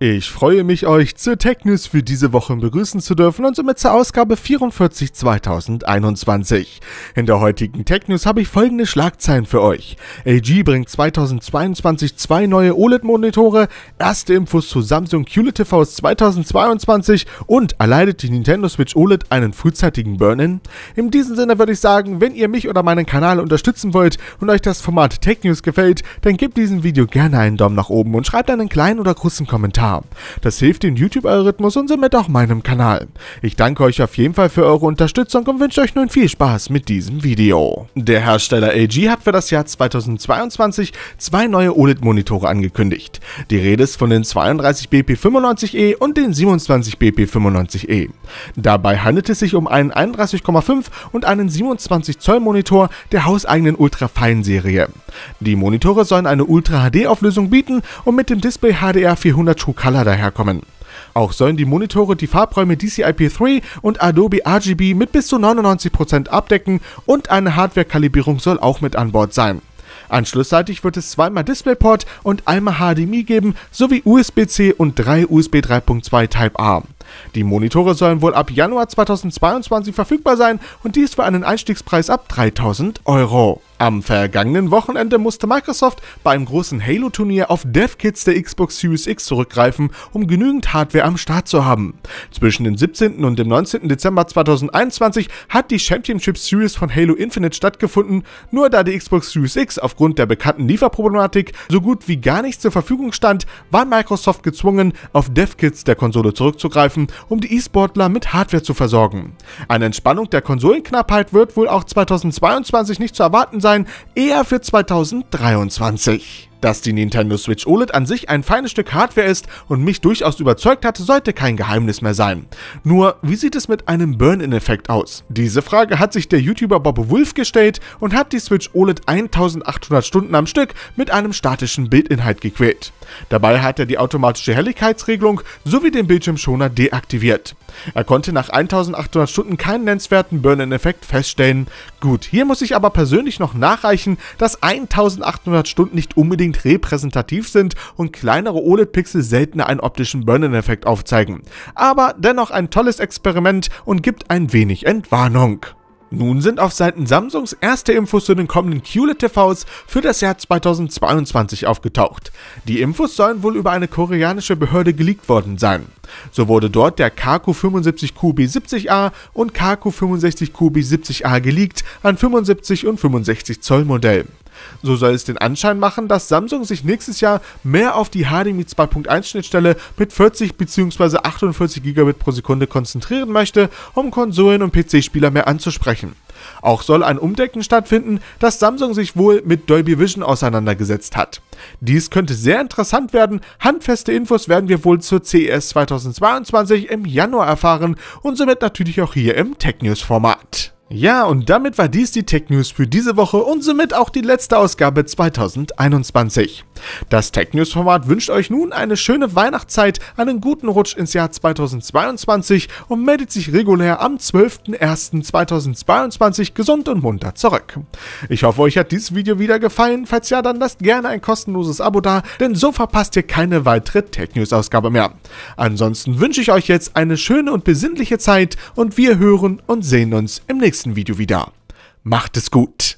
Ich freue mich, euch zur Tech News für diese Woche begrüßen zu dürfen und somit zur Ausgabe 44 2021. In der heutigen Tech News habe ich folgende Schlagzeilen für euch. LG bringt 2022 zwei neue OLED-Monitore, erste Infos zu Samsung QLED TVs 2022 und erleidet die Nintendo Switch OLED einen frühzeitigen Burn-In? In diesem Sinne würde ich sagen, wenn ihr mich oder meinen Kanal unterstützen wollt und euch das Format Tech News gefällt, dann gebt diesem Video gerne einen Daumen nach oben und schreibt einen kleinen oder großen Kommentar Kommentar. Das hilft dem YouTube-Algorithmus und somit auch meinem Kanal. Ich danke euch auf jeden Fall für eure Unterstützung und wünsche euch nun viel Spaß mit diesem Video. Der Hersteller LG hat für das Jahr 2022 zwei neue OLED-Monitore angekündigt. Die Rede ist von den 32BP95E und den 27BP95E. Dabei handelt es sich um einen 31,5 und einen 27 Zoll Monitor der hauseigenen Ultra-Fein-Serie. Die Monitore sollen eine Ultra-HD-Auflösung bieten und mit dem Display HDR 400 True Color daherkommen. Auch sollen die Monitore die Farbräume DCI-P3 und Adobe RGB mit bis zu 99% abdecken und eine Hardware-Kalibrierung soll auch mit an Bord sein. Anschlussseitig wird es zweimal DisplayPort und einmal HDMI geben, sowie USB-C und drei USB 3.2 Type A. Die Monitore sollen wohl ab Januar 2022 verfügbar sein und dies für einen Einstiegspreis ab 3000 Euro. Am vergangenen Wochenende musste Microsoft beim großen Halo-Turnier auf Dev-Kits der Xbox Series X zurückgreifen, um genügend Hardware am Start zu haben. Zwischen dem 17. und dem 19. Dezember 2021 hat die Championship Series von Halo Infinite stattgefunden, nur da die Xbox Series X aufgrund der bekannten Lieferproblematik so gut wie gar nicht zur Verfügung stand, war Microsoft gezwungen, auf Dev-Kits der Konsole zurückzugreifen, um die E-Sportler mit Hardware zu versorgen. Eine Entspannung der Konsolenknappheit wird wohl auch 2022 nicht zu erwarten sein, sein, eher für 2023. Dass die Nintendo Switch OLED an sich ein feines Stück Hardware ist und mich durchaus überzeugt hat, sollte kein Geheimnis mehr sein. Nur, wie sieht es mit einem Burn-In-Effekt aus? Diese Frage hat sich der YouTuber Bob Wolf gestellt und hat die Switch OLED 1800 Stunden am Stück mit einem statischen Bildinhalt gequält. Dabei hat er die automatische Helligkeitsregelung sowie den Bildschirmschoner deaktiviert. Er konnte nach 1800 Stunden keinen nennenswerten Burn-In-Effekt feststellen. Gut, hier muss ich aber persönlich noch nachreichen, dass 1800 Stunden nicht unbedingt repräsentativ sind und kleinere OLED-Pixel seltener einen optischen Burn-In-Effekt aufzeigen. Aber dennoch ein tolles Experiment und gibt ein wenig Entwarnung. Nun sind auf Seiten Samsungs erste Infos zu den kommenden QLED-TVs für das Jahr 2022 aufgetaucht. Die Infos sollen wohl über eine koreanische Behörde geleakt worden sein. So wurde dort der KQ75QB70A und KQ65QB70A geleakt an 75 und 65 Zoll Modellen. So soll es den Anschein machen, dass Samsung sich nächstes Jahr mehr auf die HDMI 2.1 Schnittstelle mit 40 bzw. 48 GB pro Sekunde konzentrieren möchte, um Konsolen und PC-Spieler mehr anzusprechen. Auch soll ein Umdecken stattfinden, dass Samsung sich wohl mit Dolby Vision auseinandergesetzt hat. Dies könnte sehr interessant werden, handfeste Infos werden wir wohl zur CES 2022 im Januar erfahren und somit natürlich auch hier im Tech News Format. Ja, und damit war dies die Tech News für diese Woche und somit auch die letzte Ausgabe 2021. Das Tech News Format wünscht euch nun eine schöne Weihnachtszeit, einen guten Rutsch ins Jahr 2022 und meldet sich regulär am 12.01.2022 gesund und munter zurück. Ich hoffe, euch hat dieses Video wieder gefallen. Falls ja, dann lasst gerne ein kostenloses Abo da, denn so verpasst ihr keine weitere Tech News Ausgabe mehr. Ansonsten wünsche ich euch jetzt eine schöne und besinnliche Zeit und wir hören und sehen uns im nächsten Video wieder. Macht es gut!